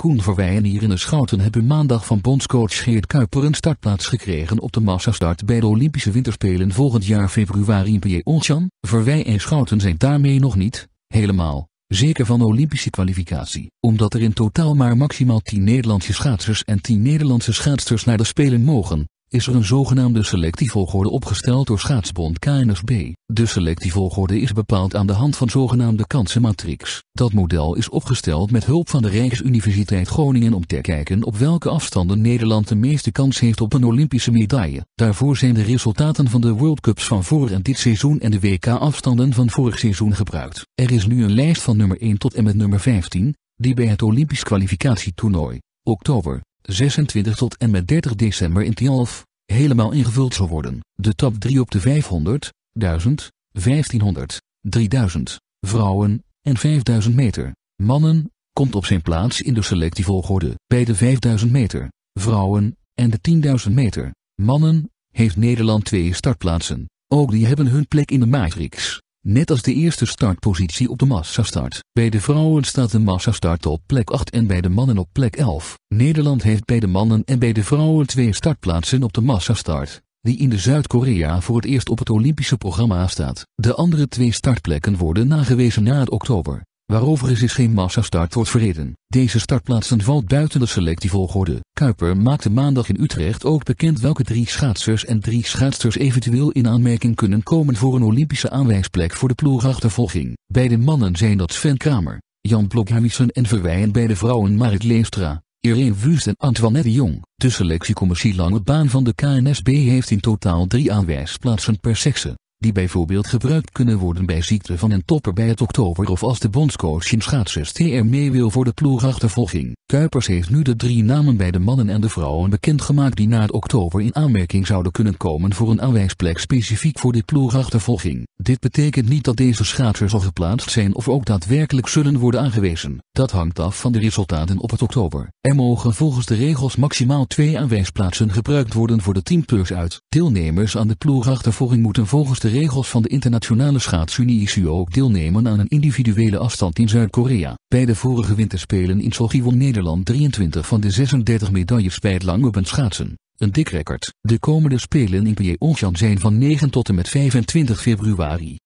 Koen Verweij en de Schouten hebben maandag van bondscoach Geert Kuiper een startplaats gekregen op de massastart bij de Olympische Winterspelen volgend jaar februari in Pyeongchang. Verwij en Schouten zijn daarmee nog niet, helemaal, zeker van Olympische kwalificatie, omdat er in totaal maar maximaal 10 Nederlandse schaatsers en 10 Nederlandse schaatsters naar de Spelen mogen is er een zogenaamde selectievolgorde opgesteld door schaatsbond KNSB. De selectievolgorde is bepaald aan de hand van zogenaamde kansenmatrix. Dat model is opgesteld met hulp van de Rijksuniversiteit Groningen om te kijken op welke afstanden Nederland de meeste kans heeft op een Olympische medaille. Daarvoor zijn de resultaten van de World Cups van voren en dit seizoen en de WK-afstanden van vorig seizoen gebruikt. Er is nu een lijst van nummer 1 tot en met nummer 15, die bij het Olympisch kwalificatietoernooi, oktober, 26 tot en met 30 december in Tialf, helemaal ingevuld zal worden. De top 3 op de 500, 1000, 1500, 3000, vrouwen en 5000 meter, mannen, komt op zijn plaats in de volgorde. Bij de 5000 meter, vrouwen en de 10.000 meter, mannen, heeft Nederland twee startplaatsen. Ook die hebben hun plek in de matrix. Net als de eerste startpositie op de massastart. Bij de vrouwen staat de massastart op plek 8 en bij de mannen op plek 11. Nederland heeft bij de mannen en bij de vrouwen twee startplaatsen op de massastart, die in de Zuid-Korea voor het eerst op het Olympische programma staat. De andere twee startplekken worden nagewezen na het oktober waarover is is dus geen massastart wordt verreden. Deze startplaatsen valt buiten de selectievolgorde. Kuiper maakte maandag in Utrecht ook bekend welke drie schaatsers en drie schaatsers eventueel in aanmerking kunnen komen voor een Olympische aanwijsplek voor de ploegachtervolging. Bij de mannen zijn dat Sven Kramer, Jan Blokhuizen en Verwijen. bij de vrouwen Marit Leestra. Irene Wust en Antoinette Jong. De selectiecommissie Lange Baan van de KNSB heeft in totaal drie aanwijsplaatsen per sekse die bijvoorbeeld gebruikt kunnen worden bij ziekte van een topper bij het oktober of als de bondscoach in schaatsers TR mee wil voor de ploegachtervolging. Kuipers heeft nu de drie namen bij de mannen en de vrouwen bekendgemaakt die na het oktober in aanmerking zouden kunnen komen voor een aanwijsplek specifiek voor de ploegachtervolging. Dit betekent niet dat deze schaatsers al geplaatst zijn of ook daadwerkelijk zullen worden aangewezen. Dat hangt af van de resultaten op het oktober. Er mogen volgens de regels maximaal twee aanwijsplaatsen gebruikt worden voor de teampleurs uit. Deelnemers aan de ploegachtervolging moeten volgens de regels van de internationale schaatsunie u ook deelnemen aan een individuele afstand in Zuid-Korea. Bij de vorige winterspelen in Sochi Nederland 23 van de 36 medailles bij het een schaatsen. Een dik record. De komende spelen in Pyeongchang zijn van 9 tot en met 25 februari.